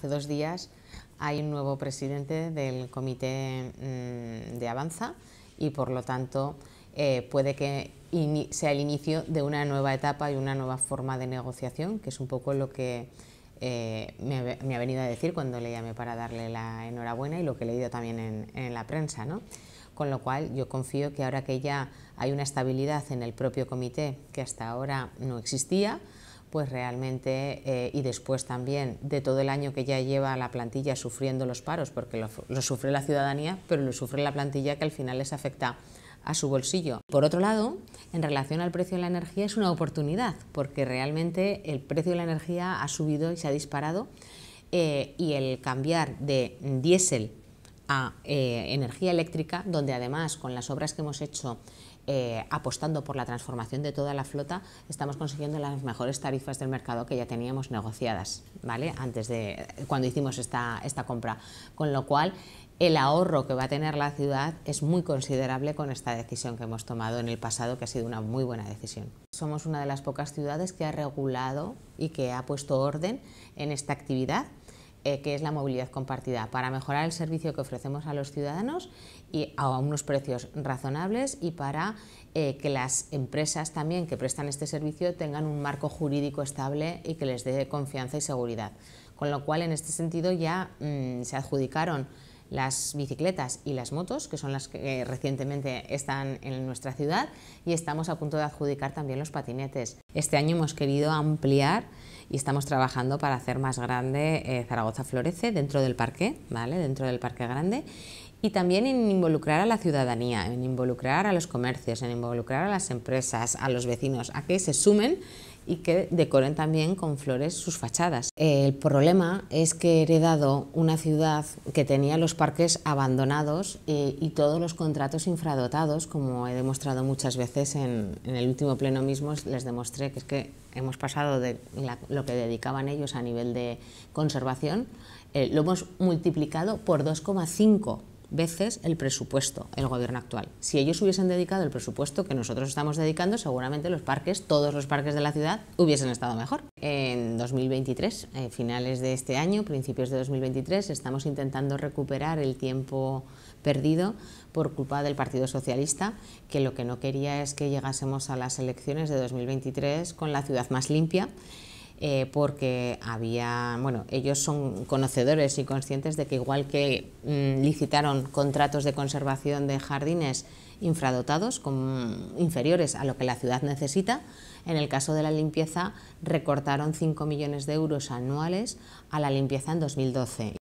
hace dos días hay un nuevo presidente del comité mm, de Avanza y por lo tanto eh, puede que sea el inicio de una nueva etapa y una nueva forma de negociación, que es un poco lo que eh, me, ha venido a decir cuando le llamé para darle la enhorabuena y lo que he leído también en, en la prensa. ¿no? Con lo cual yo confío que ahora que ya hay una estabilidad en el propio comité que hasta ahora no existía, pues realmente, eh, y después también de todo el año que ya lleva la plantilla sufriendo los paros, porque lo, sufre la ciudadanía, pero lo sufre la plantilla que al final les afecta a su bolsillo. Por otro lado, en relación al precio de la energía es una oportunidad, porque realmente el precio de la energía ha subido y se ha disparado eh, y el cambiar de diésel a eh, energía eléctrica, donde además con las obras que hemos hecho eh, apostando por la transformación de toda la flota, estamos consiguiendo las mejores tarifas del mercado que ya teníamos negociadas, ¿vale? Antes de cuando hicimos esta, esta compra. Con lo cual, el ahorro que va a tener la ciudad es muy considerable con esta decisión que hemos tomado en el pasado, que ha sido una muy buena decisión. Somos una de las pocas ciudades que ha regulado y que ha puesto orden en esta actividad eh, que es la movilidad compartida, para mejorar el servicio que ofrecemos a los ciudadanos y a unos precios razonables y para eh, que las empresas también que prestan este servicio tengan un marco jurídico estable y que les dé confianza y seguridad. Con lo cual, en este sentido, ya mm, se adjudicaron las bicicletas y las motos, que son las que eh, recientemente están en nuestra ciudad, y estamos a punto de adjudicar también los patinetes. Este año hemos querido ampliar y estamos trabajando para hacer más grande eh, Zaragoza Florece dentro del parque, ¿vale? dentro del parque grande, y también en involucrar a la ciudadanía, en involucrar a los comercios, en involucrar a las empresas, a los vecinos, a que se sumen y que decoren también con flores sus fachadas. El problema es que he heredado una ciudad que tenía los parques abandonados eh, y, todos los contratos infradotados, como he demostrado muchas veces en, el último pleno mismo, les demostré que es que hemos pasado de lo que dedicaban ellos a nivel de conservación, eh, lo hemos multiplicado por 2,5 veces el presupuesto el gobierno actual. Si ellos hubiesen dedicado el presupuesto que nosotros estamos dedicando, seguramente los parques, todos los parques de la ciudad, hubiesen estado mejor. En 2023, eh, finales de este año, principios de 2023, estamos intentando recuperar el tiempo perdido por culpa del Partido Socialista, que lo que no quería es que llegásemos a las elecciones de 2023 con la ciudad más limpia eh, porque había, bueno, ellos son conocedores y conscientes de que igual que mm, licitaron contratos de conservación de jardines infradotados, inferiores a lo que la ciudad necesita, en el caso de la limpieza recortaron 5 millones de euros anuales a la limpieza en 2012.